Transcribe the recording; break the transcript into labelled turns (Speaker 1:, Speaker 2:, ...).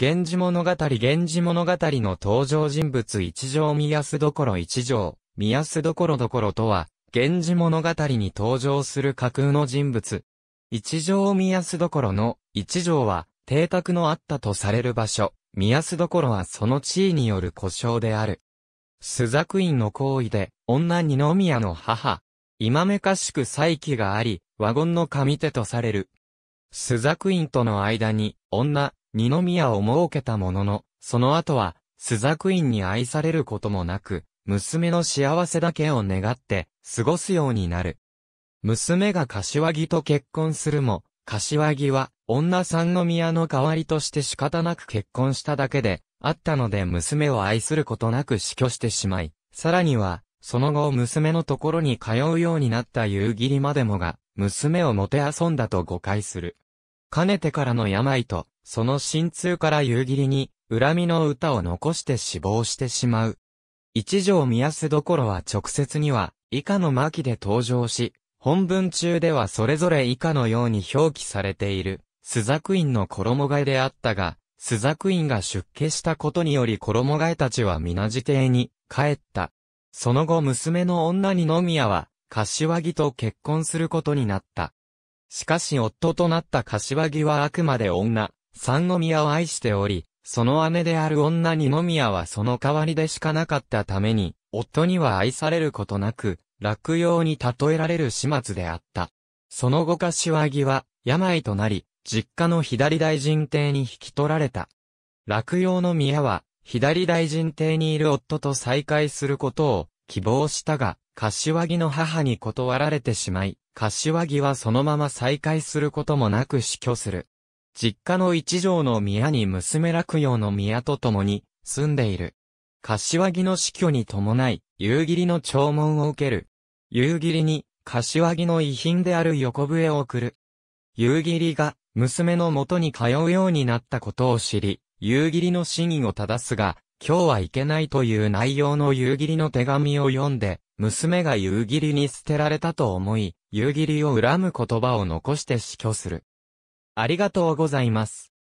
Speaker 1: 源氏物語源氏物語の登場人物一条宮須所一条、宮須所所とは、源氏物語に登場する架空の人物。一条宮須所の一条は、邸宅のあったとされる場所、宮須所はその地位による故障である。朱雀院の行為で、女二宮の母、今めかしく再起があり、ワゴンの上手とされる。朱雀院との間に女、二宮を設けたものの、その後は、朱雀院に愛されることもなく、娘の幸せだけを願って、過ごすようになる。娘が柏木と結婚するも、柏木は、女三宮の代わりとして仕方なく結婚しただけで、あったので娘を愛することなく死去してしまい、さらには、その後娘のところに通うようになった夕霧までもが、娘をもてあそんだと誤解する。かねてからの病と、その心痛から夕霧に、恨みの歌を残して死亡してしまう。一条宮瀬どころは直接には、以下の巻で登場し、本文中ではそれぞれ以下のように表記されている、スザク院の衣替えであったが、スザク院が出家したことにより衣替えたちは皆自邸に、帰った。その後娘の女に野宮は、柏木と結婚することになった。しかし夫となった柏木はあくまで女、三宮を愛しており、その姉である女二宮はその代わりでしかなかったために、夫には愛されることなく、落葉に例えられる始末であった。その後柏木は、病となり、実家の左大臣邸に引き取られた。落葉の宮は、左大臣邸にいる夫と再会することを希望したが、柏木の母に断られてしまい、柏木はそのまま再会することもなく死去する。実家の一条の宮に娘落葉の宮と共に住んでいる。柏木の死去に伴い、夕霧の弔問を受ける。夕霧に、柏木の遺品である横笛を送る。夕霧が、娘の元に通うようになったことを知り、夕霧の真意を正すが、今日はいけないという内容の夕霧の手紙を読んで、娘が夕霧に捨てられたと思い、夕霧を恨む言葉を残して死去する。ありがとうございます。